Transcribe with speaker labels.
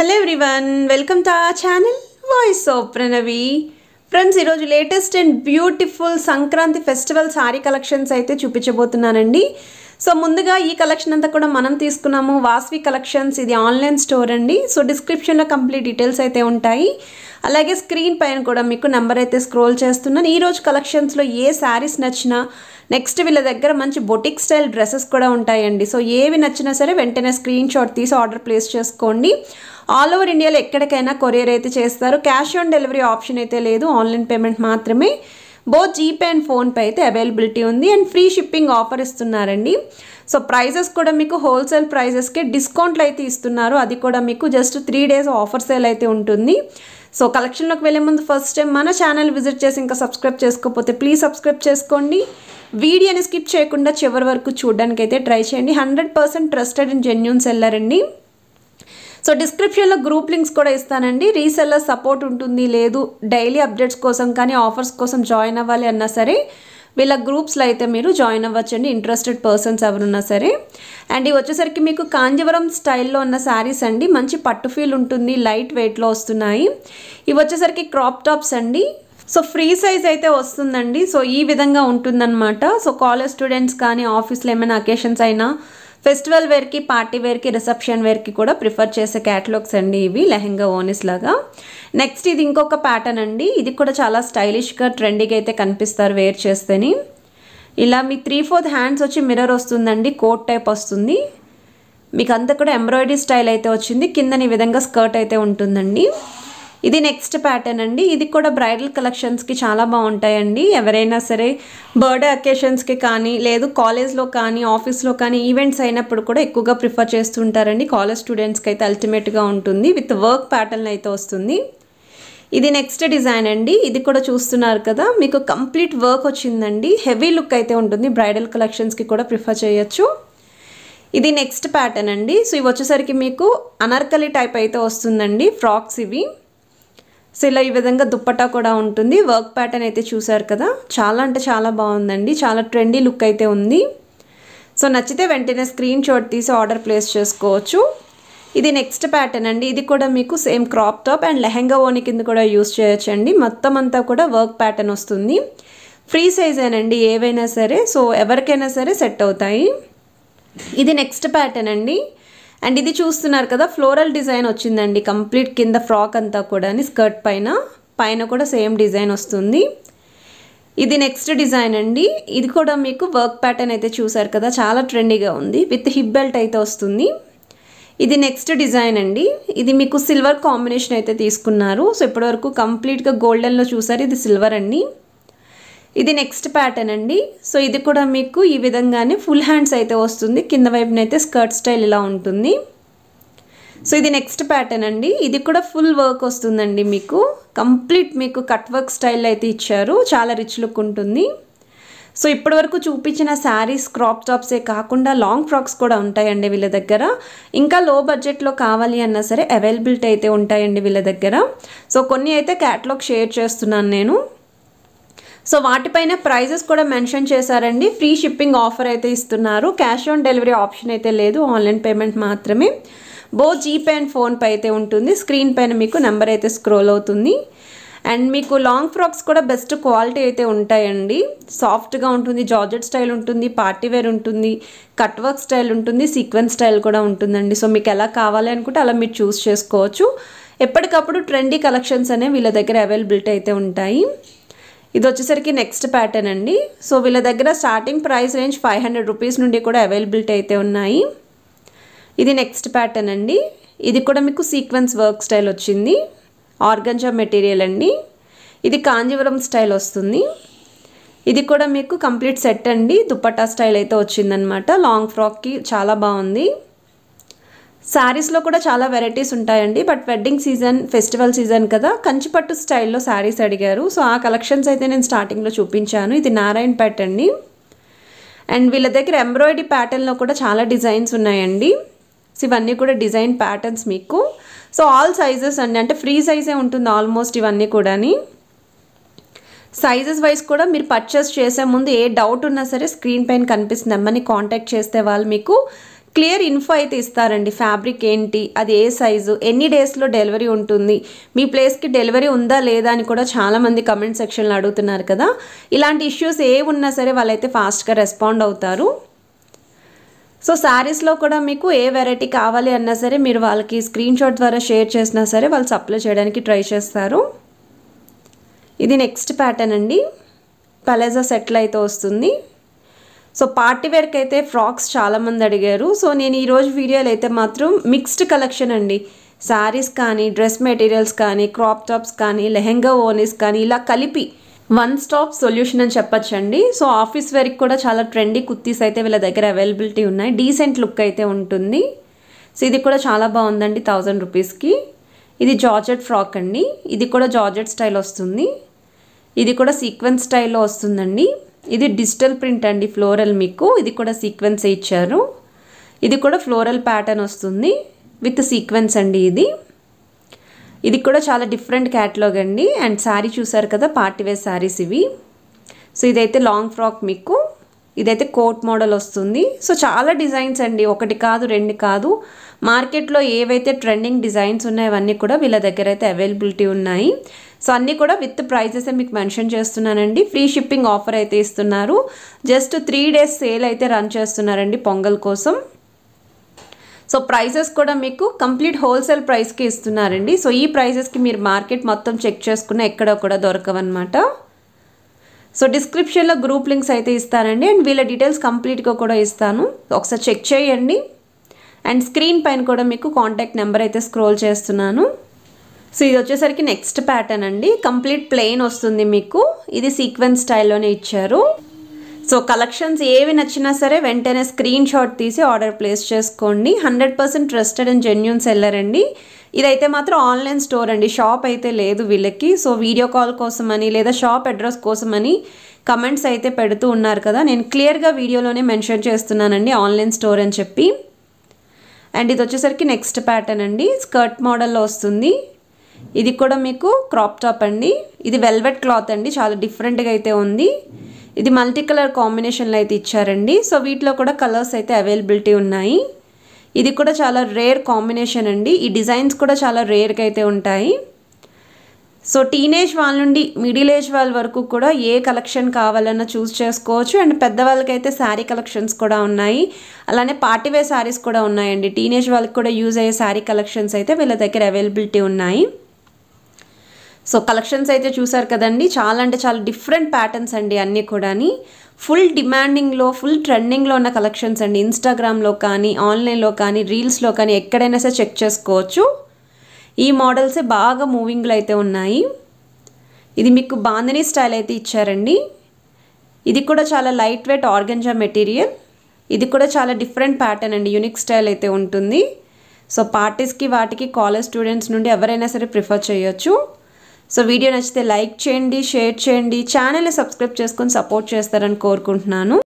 Speaker 1: hello everyone welcome to a channel voice of Pranavi friends ఈరోజు latest and beautiful Sankranti festival saree collections అయితే చూపించబోతున్నానండి so ముందుగా ఈ collection అంతా కూడా మనం తీసుకున్నాము వాస్వి కలెక్షన్స్ ఇది ఆన్లైన్ స్టోర్ అండి సో డిస్క్రిప్షన్లో కంప్లీట్ డీటెయిల్స్ అయితే ఉంటాయి అలాగే స్క్రీన్ పైన కూడా మీకు నెంబర్ అయితే స్క్రోల్ చేస్తున్నాను ఈరోజు కలెక్షన్స్లో ఏ శారీస్ నచ్చినా నెక్స్ట్ వీళ్ళ దగ్గర మంచి బొటిక్ స్టైల్ డ్రెస్సెస్ కూడా ఉంటాయండి సో ఏవి నచ్చినా సరే వెంటనే స్క్రీన్ షాట్ తీసి ఆర్డర్ ప్లేస్ చేసుకోండి ఆల్ ఓవర్ ఇండియాలో ఎక్కడికైనా కొరియర్ అయితే చేస్తారు క్యాష్ ఆన్ డెలివరీ ఆప్షన్ అయితే లేదు ఆన్లైన్ పేమెంట్ మాత్రమే బోత్ జీపే అండ్ ఫోన్పే అయితే అవైలబిలిటీ ఉంది అండ్ ఫ్రీ షిప్పింగ్ ఆఫర్ ఇస్తున్నారండి సో ప్రైజెస్ కూడా మీకు హోల్సేల్ ప్రైజెస్కే డిస్కౌంట్లు అయితే ఇస్తున్నారు అది కూడా మీకు just three days offer sale అయితే ఉంటుంది సో కలెక్షన్లోకి వెళ్ళే ముందు ఫస్ట్ టైం మన ఛానల్ విజిట్ చేసి ఇంకా సబ్స్క్రైబ్ చేసుకోకపోతే ప్లీజ్ సబ్స్క్రైబ్ చేసుకోండి వీడియోని స్కిప్ చేయకుండా చివరి వరకు చూడడానికి అయితే ట్రై చేయండి hundred percent trusted and genuine seller అండి సో డిస్క్రిప్షన్లో గ్రూప్ లింక్స్ కూడా ఇస్తానండి రీసెల్లర్ సపోర్ట్ ఉంటుంది లేదు డైలీ అప్డేట్స్ కోసం కానీ ఆఫర్స్ కోసం జాయిన్ అవ్వాలి అన్నా సరే వీళ్ళ గ్రూప్స్లో అయితే మీరు జాయిన్ అవ్వచ్చండి ఇంట్రెస్టెడ్ పర్సన్స్ ఎవరున్నా సరే అండ్ ఇవి వచ్చేసరికి మీకు కాంజీవరం స్టైల్లో ఉన్న శారీస్ అండి మంచి పట్టు ఫీల్ ఉంటుంది లైట్ వెయిట్లో వస్తున్నాయి ఇవి వచ్చేసరికి క్రాప్ టాప్స్ అండి సో ఫ్రీ సైజ్ అయితే వస్తుందండి సో ఈ విధంగా ఉంటుందన్నమాట సో కాలేజ్ స్టూడెంట్స్ కానీ ఆఫీస్లో ఏమైనా అకేషన్స్ అయినా ఫెస్టివల్ వేర్కి పార్టీ వేర్కి రిసెప్షన్ వేర్కి కూడా ప్రిఫర్ చేసే క్యాటలాగ్స్ అండి ఇవి లెహెంగా ఓనిస్ లాగా నెక్స్ట్ ఇది ఇంకొక ప్యాటర్న్ అండి ఇది కూడా చాలా స్టైలిష్గా ట్రెండింగ్ అయితే కనిపిస్తారు వేర్ చేస్తేని ఇలా మీ త్రీ ఫోర్త్ హ్యాండ్స్ వచ్చి మిర్రర్ వస్తుందండి కోట్ టైప్ వస్తుంది మీకు అంతా కూడా ఎంబ్రాయిడరీ స్టైల్ అయితే వచ్చింది కిందని విధంగా స్కర్ట్ అయితే ఉంటుందండి ఇది నెక్స్ట్ ప్యాటర్న్ అండి ఇది కూడా బ్రైడల్ కలెక్షన్స్కి చాలా బాగుంటాయండి ఎవరైనా సరే బర్త్డే అకేషన్స్కి కానీ లేదు కాలేజ్లో కానీ ఆఫీస్లో కానీ ఈవెంట్స్ అయినప్పుడు కూడా ఎక్కువగా ప్రిఫర్ చేస్తుంటారండి కాలేజ్ స్టూడెంట్స్కి అయితే అల్టిమేట్గా ఉంటుంది విత్ వర్క్ ప్యాటర్న్ అయితే వస్తుంది ఇది నెక్స్ట్ డిజైన్ అండి ఇది కూడా చూస్తున్నారు కదా మీకు కంప్లీట్ వర్క్ వచ్చిందండి హెవీ లుక్ అయితే ఉంటుంది బ్రైడల్ కలెక్షన్స్కి కూడా ప్రిఫర్ చేయొచ్చు ఇది నెక్స్ట్ ప్యాటర్న్ అండి సో ఇవి వచ్చేసరికి మీకు అనార్కలి టైప్ అయితే వస్తుందండి ఫ్రాక్స్ ఇవి సో ఇలా ఈ విధంగా దుప్పటా కూడా ఉంటుంది వర్క్ ప్యాటర్న్ అయితే చూసారు కదా చాలా అంటే చాలా బాగుందండి చాలా ట్రెండీ లుక్ అయితే ఉంది సో నచ్చితే వెంటనే స్క్రీన్ షాట్ తీసి ఆర్డర్ ప్లేస్ చేసుకోవచ్చు ఇది నెక్స్ట్ ప్యాటర్న్ అండి ఇది కూడా మీకు same crop top and lehenga ఓని కింద కూడా యూస్ చేయొచ్చండి మొత్తం అంతా కూడా వర్క్ ప్యాటర్న్ వస్తుంది ఫ్రీ సైజేనండి ఏవైనా సరే సో ఎవరికైనా సరే సెట్ అవుతాయి ఇది నెక్స్ట్ ప్యాటర్న్ అండి అండ్ ఇది చూస్తున్నారు కదా ఫ్లోరల్ డిజైన్ వచ్చిందండి కంప్లీట్ కింద ఫ్రాక్ అంతా కూడా స్కర్ట్ పైన పైన కూడా సేమ్ డిజైన్ వస్తుంది ఇది నెక్స్ట్ డిజైన్ అండి ఇది కూడా మీకు వర్క్ ప్యాటర్న్ అయితే చూసారు కదా చాలా ట్రెండీగా ఉంది విత్ హిప్ బెల్ట్ అయితే వస్తుంది ఇది నెక్స్ట్ డిజైన్ అండి ఇది మీకు సిల్వర్ కాంబినేషన్ అయితే తీసుకున్నారు సో ఇప్పటివరకు కంప్లీట్గా గోల్డెన్లో చూసారు ఇది సిల్వర్ అండి ఇది నెక్స్ట్ ప్యాటర్న్ అండి సో ఇది కూడా మీకు ఈ విధంగానే ఫుల్ హ్యాండ్స్ అయితే వస్తుంది కింద వైపునైతే స్కర్ట్ స్టైల్ ఇలా ఉంటుంది సో ఇది నెక్స్ట్ ప్యాటర్న్ అండి ఇది కూడా ఫుల్ వర్క్ వస్తుందండి మీకు కంప్లీట్ మీకు కట్ వర్క్ స్టైల్ అయితే ఇచ్చారు చాలా రిచ్ లుక్ ఉంటుంది సో ఇప్పటి వరకు చూపించిన శారీస్ క్రాప్ టాప్సే కాకుండా లాంగ్ ఫ్రాక్స్ కూడా ఉంటాయండి వీళ్ళ దగ్గర ఇంకా లో బడ్జెట్లో కావాలి అన్నా సరే అవైలబిలిటీ అయితే ఉంటాయండి వీళ్ళ దగ్గర సో కొన్ని అయితే క్యాట్లాగ్ షేర్ చేస్తున్నాను నేను సో వాటిపైన ప్రైజెస్ కూడా మెన్షన్ చేశారండి ఫ్రీ షిప్పింగ్ ఆఫర్ అయితే ఇస్తున్నారు క్యాష్ ఆన్ డెలివరీ ఆప్షన్ అయితే లేదు ఆన్లైన్ పేమెంట్ మాత్రమే బో జీపే అండ్ ఫోన్పే అయితే ఉంటుంది స్క్రీన్ పైన మీకు నెంబర్ అయితే స్క్రోల్ అవుతుంది అండ్ మీకు లాంగ్ ఫ్రాక్స్ కూడా బెస్ట్ క్వాలిటీ అయితే ఉంటాయండి సాఫ్ట్గా ఉంటుంది జార్జెట్ స్టైల్ ఉంటుంది పార్టీ వేర్ ఉంటుంది కట్ వర్క్ స్టైల్ ఉంటుంది సీక్వెన్స్ స్టైల్ కూడా ఉంటుందండి సో మీకు ఎలా కావాలి అనుకుంటే అలా మీరు చూస్ చేసుకోవచ్చు ఎప్పటికప్పుడు ట్రెండీ కలెక్షన్స్ అనేవి వీళ్ళ దగ్గర అవైలబిలిటీ అయితే ఉంటాయి ఇది వచ్చేసరికి నెక్స్ట్ ప్యాటర్న్ అండి సో వీళ్ళ దగ్గర starting price range five hundred rupees నుండి కూడా అవైలబిలిటీ అయితే ఉన్నాయి ఇది నెక్స్ట్ ప్యాటర్న్ అండి ఇది కూడా మీకు సీక్వెన్స్ వర్క్ స్టైల్ వచ్చింది ఆర్గంజా మెటీరియల్ అండి ఇది కాంజీవరం స్టైల్ వస్తుంది ఇది కూడా మీకు కంప్లీట్ సెట్ అండి దుప్పటా స్టైల్ అయితే వచ్చిందనమాట లాంగ్ ఫ్రాక్కి చాలా బాగుంది శారీస్లో కూడా చాలా వెరైటీస్ ఉంటాయండి but wedding season festival season కదా కంచిపట్టు స్టైల్లో శారీస్ అడిగారు సో ఆ కలెక్షన్స్ అయితే నేను స్టార్టింగ్లో చూపించాను ఇది నారాయణ ప్యాట్ అండి అండ్ వీళ్ళ దగ్గర ఎంబ్రాయిడరీ ప్యాటర్న్లో కూడా చాలా డిజైన్స్ ఉన్నాయండి సో ఇవన్నీ కూడా డిజైన్ ప్యాటర్న్స్ మీకు సో ఆల్ సైజెస్ అండి అంటే ఫ్రీ సైజే ఉంటుంది ఆల్మోస్ట్ ఇవన్నీ కూడాని సైజెస్ వైజ్ కూడా మీరు పర్చేస్ చేసే ముందు ఏ డౌట్ ఉన్నా సరే స్క్రీన్ పైన కనిపిస్తుంది అమ్మని కాంటాక్ట్ చేస్తే వాళ్ళు మీకు క్లియర్ ఇన్ఫో అయితే ఇస్తారండి ఫ్యాబ్రిక్ ఏంటి అది ఏ సైజు ఎన్ని డేస్లో డెలివరీ ఉంటుంది మీ ప్లేస్కి డెలివరీ ఉందా లేదా అని కూడా చాలామంది కమెంట్ సెక్షన్లో అడుగుతున్నారు కదా ఇలాంటి ఇష్యూస్ ఏ ఉన్నా సరే వాళ్ళైతే ఫాస్ట్గా రెస్పాండ్ అవుతారు సో శారీస్లో కూడా మీకు ఏ వెరైటీ కావాలి అన్నా సరే మీరు వాళ్ళకి స్క్రీన్షాట్ ద్వారా షేర్ చేసినా సరే వాళ్ళు సప్లై చేయడానికి ట్రై చేస్తారు ఇది నెక్స్ట్ ప్యాటర్న్ అండి పలేజా సెటిల్ అయితే వస్తుంది సో పార్టీ వేర్కి అయితే ఫ్రాక్స్ చాలామంది అడిగారు సో నేను ఈరోజు వీడియోలో అయితే మాత్రం మిక్స్డ్ కలెక్షన్ అండి శారీస్ కానీ డ్రెస్ మెటీరియల్స్ కానీ క్రాప్ టాప్స్ కానీ లెహెంగా ఓనీస్ కానీ ఇలా కలిపి వన్ స్టాప్ సొల్యూషన్ అని చెప్పచ్చండి సో ఆఫీస్ వేర్కి కూడా చాలా ట్రెండీ కుర్తీస్ అయితే వీళ్ళ దగ్గర అవైలబిలిటీ ఉన్నాయి డీసెంట్ లుక్ అయితే ఉంటుంది సో ఇది కూడా చాలా బాగుందండి థౌజండ్ రూపీస్కి ఇది జార్జెట్ ఫ్రాక్ అండి ఇది కూడా జార్జెట్ స్టైల్ వస్తుంది ఇది కూడా సీక్వెన్స్ స్టైల్లో వస్తుందండి ఇది డిజిటల్ ప్రింట్ అండి ఫ్లోరల్ మీకు ఇది కూడా సీక్వెన్స్ ఇచ్చారు ఇది కూడా ఫ్లోరల్ ప్యాటర్న్ వస్తుంది విత్ సీక్వెన్స్ అండి ఇది ఇది కూడా చాలా డిఫరెంట్ క్యాటలాగ్ అండి అండ్ శారీ చూసారు కదా పార్టీవేర్ శారీస్ ఇవి సో ఇదైతే లాంగ్ ఫ్రాక్ మీకు ఇదైతే కోట్ మోడల్ వస్తుంది సో చాలా డిజైన్స్ అండి ఒకటి కాదు రెండు కాదు మార్కెట్లో ఏవైతే ట్రెండింగ్ డిజైన్స్ ఉన్నాయో అవన్నీ కూడా వీళ్ళ దగ్గర అయితే అవైలబిలిటీ ఉన్నాయి సో అన్నీ కూడా విత్ ప్రైజెస్ మీకు మెన్షన్ చేస్తున్నానండి ఫ్రీ షిప్పింగ్ ఆఫర్ అయితే ఇస్తున్నారు జస్ట్ త్రీ డేస్ సేల్ అయితే రన్ చేస్తున్నారండి పొంగల్ కోసం సో ప్రైసెస్ కూడా మీకు కంప్లీట్ హోల్సేల్ ప్రైస్కి ఇస్తున్నారండి సో ఈ ప్రైజెస్కి మీరు మార్కెట్ మొత్తం చెక్ చేసుకున్న ఎక్కడ కూడా దొరకవన్నమాట సో డిస్క్రిప్షన్లో గ్రూప్ లింక్స్ అయితే ఇస్తానండి అండ్ వీళ్ళ డీటెయిల్స్ కంప్లీట్గా కూడా ఇస్తాను ఒకసారి చెక్ చేయండి అండ్ స్క్రీన్ పైన కూడా మీకు కాంటాక్ట్ నెంబర్ అయితే స్క్రోల్ చేస్తున్నాను సో ఇది వచ్చేసరికి నెక్స్ట్ ప్యాటర్న్ అండి కంప్లీట్ ప్లెయిన్ వస్తుంది మీకు ఇది సీక్వెన్స్ స్టైల్లోనే ఇచ్చారు సో కలెక్షన్స్ ఏవి నచ్చినా సరే వెంటనే స్క్రీన్ షాట్ తీసి ఆర్డర్ ప్లేస్ చేసుకోండి hundred percent trusted and genuine seller అండి ఇదైతే మాత్రం ఆన్లైన్ స్టోర్ అండి షాప్ అయితే లేదు వీళ్ళకి సో వీడియో కాల్ కోసమని లేదా షాప్ అడ్రస్ కోసమని కమెంట్స్ అయితే పెడుతూ ఉన్నారు కదా నేను క్లియర్గా వీడియోలోనే మెన్షన్ చేస్తున్నానండి ఆన్లైన్ స్టోర్ అని చెప్పి అండ్ ఇది వచ్చేసరికి నెక్స్ట్ ప్యాటర్న్ అండి స్కర్ట్ మోడల్లో వస్తుంది ఇది కూడా మీకు క్రాప్ టాప్ అండి ఇది వెల్వెట్ క్లాత్ అండి చాలా డిఫరెంట్గా అయితే ఉంది ఇది మల్టీ కలర్ కాంబినేషన్లో అయితే ఇచ్చారండి సో వీటిలో కూడా కలర్స్ అయితే అవైలబిలిటీ ఉన్నాయి ఇది కూడా చాలా రేర్ కాంబినేషన్ అండి ఈ డిజైన్స్ కూడా చాలా రేర్గా అయితే ఉంటాయి సో టీనేజ్ వాళ్ళ నుండి మిడిల్ ఏజ్ వాళ్ళ వరకు కూడా ఏ కలెక్షన్ కావాలన్నా చూస్ చేసుకోవచ్చు అండ్ పెద్దవాళ్ళకైతే శారీ కలెక్షన్స్ కూడా ఉన్నాయి అలానే పార్టీవేర్ శారీస్ కూడా ఉన్నాయండి టీనేజ్ వాళ్ళకి కూడా యూజ్ అయ్యే శారీ కలెక్షన్స్ అయితే వీళ్ళ దగ్గర అవైలబిలిటీ ఉన్నాయి సో కలెక్షన్స్ అయితే చూసారు కదండి చాలా అంటే చాలా డిఫరెంట్ ప్యాటర్న్స్ అండి అన్నీ కూడాని ఫుల్ డిమాండింగ్లో ఫుల్ ట్రెండింగ్లో ఉన్న కలెక్షన్స్ అండి ఇన్స్టాగ్రామ్లో కానీ ఆన్లైన్లో కానీ రీల్స్లో కానీ ఎక్కడైనా సరే చెక్ చేసుకోవచ్చు ఈ మోడల్సే బాగా మూవింగ్లో అయితే ఉన్నాయి ఇది మీకు బాందని స్టైల్ అయితే ఇచ్చారండి ఇది కూడా చాలా లైట్ వెయిట్ ఆర్గెంజా మెటీరియల్ ఇది కూడా చాలా డిఫరెంట్ ప్యాటర్న్ అండి యూనిక్ స్టైల్ అయితే ఉంటుంది సో పార్టీస్కి వాటికి కాలేజ్ స్టూడెంట్స్ నుండి ఎవరైనా సరే ప్రిఫర్ చేయొచ్చు సో వీడియో నచ్చితే లైక్ చేయండి షేర్ చేయండి ఛానల్ని సబ్స్క్రైబ్ చేసుకొని సపోర్ట్ చేస్తారని కోరుకుంటున్నాను